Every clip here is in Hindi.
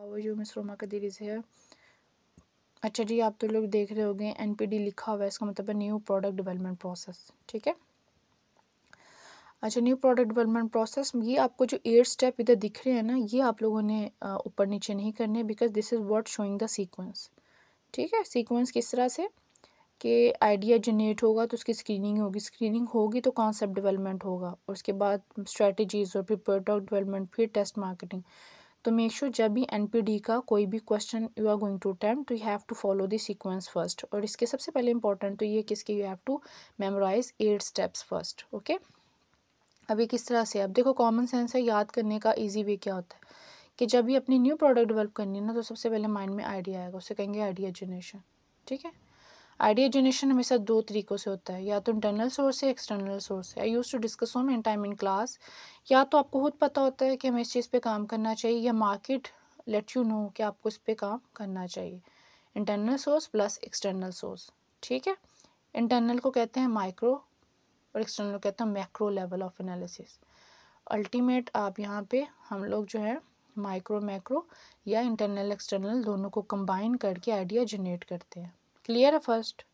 मिस रोमा का दीरीज है अच्छा जी आप तो लोग देख रहे होंगे एनपीडी लिखा हुआ है इसका मतलब है न्यू प्रोडक्ट डेवलपमेंट प्रोसेस ठीक है अच्छा न्यू प्रोडक्ट डेवलपमेंट प्रोसेस ये आपको जो एट स्टेप इधर दिख रहे हैं ना ये आप लोगों ने ऊपर नीचे नहीं करने because this is what showing the sequence ठीक है सीक्वेंस किस तरह से कि आइडिया जनरेट होगा तो उसकी स्क्रीनिंग होगी स्क्रीनिंग होगी तो कॉन्सेप्ट डेवलपमेंट होगा और उसके बाद स्ट्रेटजीज और फिर प्रोडक्ट डेवलपमेंट फिर टेस्ट मार्केटिंग तो मेक श्योर जब भी डी का कोई भी question you are going to attempt to you have to follow the sequence first और इसके सबसे पहले इंपॉर्टेंट तो ये किसके you have to memorise eight steps first okay अभी किस तरह से अब देखो कॉमन सेंस है याद करने का ईजी वे क्या होता है कि जब भी अपनी न्यू प्रोडक्ट डेवलप करनी है ना तो सबसे पहले माइंड में आइडिया आएगा उसे कहेंगे आइडिया जनरेशन ठीक है आइडिया जनरेशन हमेशा दो तरीक़ों से होता है या तो इंटरनल सोर्स है एक्सटर्नल सोर्स है I use to discuss home and time in class या तो आपको खुद पता होता है कि हमें इस चीज़ पर काम करना चाहिए या मार्केट लेट यू नो कि आपको इस पर काम करना चाहिए internal source plus external source ठीक है इंटरनल को कहते हैं माइक्रो और एक्सटर्नल को कहते हैं macro level of analysis ultimate आप यहाँ पे हम लोग जो है माइक्रो मैक्रो या इंटरनल एक्सटर्नल दोनों को कंबाइन करके आइडिया जनरेट करते हैं क्लियर है फर्स्ट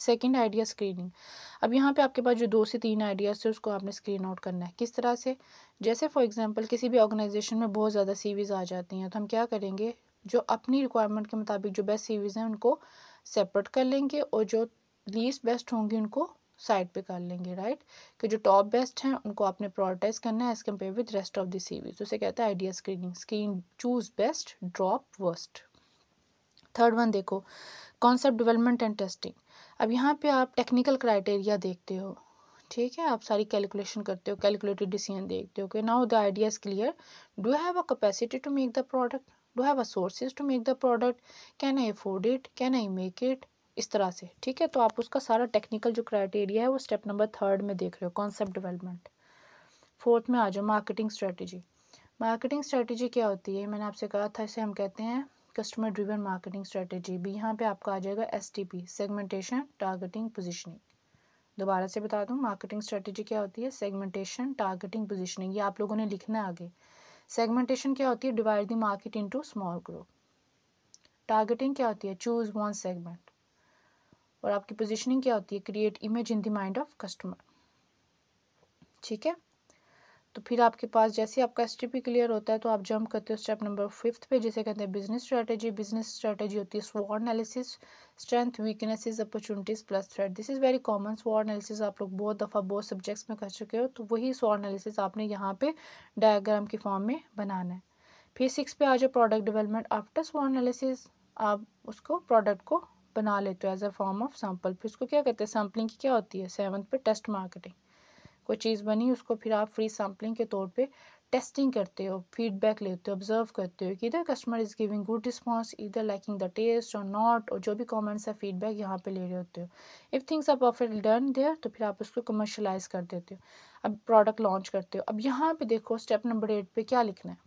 सेकंड आइडिया स्क्रीनिंग अब यहाँ पे आपके पास जो दो से तीन आइडियाज़ थे उसको आपने स्क्रीन आउट करना है किस तरह से जैसे फॉर एग्जांपल किसी भी ऑर्गेनाइजेशन में बहुत ज़्यादा सीवीज़ आ जाती हैं तो हम क्या करेंगे जो अपनी रिक्वायरमेंट के मुताबिक जो बेस्ट सीवीज़ हैं उनको सेपरेट कर लेंगे और जो लीस्ट बेस्ट होंगी उनको साइड पे कर लेंगे राइट कि जो टॉप बेस्ट हैं उनको आपने प्रायोरिटाइज करना है as compare with rest of the CVs उसे कहता है idea screening screen choose best drop worst third one देखो कॉन्सेप्ट डेवलपमेंट एंड टेस्टिंग अब यहाँ पे आप टेक्निकल क्राइटेरिया देखते हो ठीक है आप सारी कैलकुलेशन करते हो कैलकुलेटेड डिसीजन देखते हो कि now the idea is clear do have a capacity to make the product do have a sources to make the product can I afford it can I make it इस तरह से ठीक है तो आप उसका सारा टेक्निकल जो क्राइटेरिया है वो स्टेप नंबर थर्ड में देख रहे हो कॉन्सेप्ट डेवलपमेंट फोर्थ में आ जाओ मार्केटिंग स्ट्रेटजी मार्केटिंग स्ट्रेटजी क्या होती है मैंने आपसे कहा था इसे हम कहते हैं कस्टमर ड्रिवन मार्केटिंग स्ट्रेटेजी भी यहाँ पे आपका आ जाएगा S T P segmentation targeting positioning दोबारा से बता दूँ मार्केटिंग स्ट्रेटेजी क्या होती है सेगमेंटेशन टारगेटिंग पोजिशनिंग ये आप लोगों ने लिखना है आगे सेगमेंटेशन क्या होती है divide the market into small group targeting क्या होती है चूज़ वन सेगमेंट और आपकी पोजिशनिंग क्या होती है create image in the mind of customer ठीक है तो फिर आपके पास जैसे आपका एस क्लियर होता है तो आप जंप करते हो स्टेप नंबर फिफ्थ पे जिसे कहते हैं बिजनेस स्ट्रैटेजी बिजनेस स्ट्रैटेजी होती है स्वॉर analysis strength weaknesses opportunities plus thread this is very common स्वॉर analysis आप लोग बहुत दफ़ा बहुत सब्जेक्ट्स में कर चुके हो तो वही स्वॉर एनालिसिस आपने यहाँ पे डायग्राम के फॉर्म में बनाना है फिर सिक्स पे आ जाए प्रोडक्ट डेवलपमेंट आफ्टर स्वॉर एनालिसिस आप उसको प्रोडक्ट को बना लेते हो as a form of sample फिर उसको क्या कहते हैं सैम्पलिंग की क्या होती है सेवन्थ पे टेस्ट मार्केटिंग कोई चीज़ बनी उसको फिर आप फ्री सैम्पलिंग के तौर पे टेस्टिंग करते हो फीडबैक लेते हो ऑब्जर्व करते हो कि इधर customer is giving good response इधर लाइकिंग द टेस्ट और नॉट और जो भी कमेंट्स है फीडबैक यहाँ पे ले रहे होते हो if things are perfect done there तो फिर आप उसको कमर्शलाइज कर देते हो अब प्रोडक्ट लॉन्च करते हो अब यहाँ पे देखो स्टेप नंबर एट पे क्या लिखना है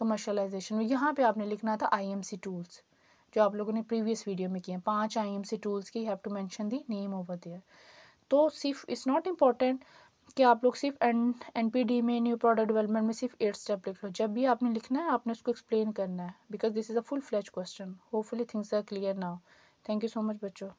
कमर्शलाइजेशन में यहाँ पे आपने लिखना था सी टूल्स जो आप लोगों ने प्रीवियस वीडियो में किए हैं पाँच सी टूल्स की have to mention the name over there तो सिर्फ इट्स नॉट इम्पॉर्टेंट कि आप लोग सिर्फ एन एन पी डी में न्यू प्रोडक्ट डेवलपमेंट में सिर्फ एट स्टेप लिख लो जब भी आपने लिखना है आपने उसको एक्सप्लेन करना है because this is a full fledged question hopefully things are clear now thank you so much बच्चों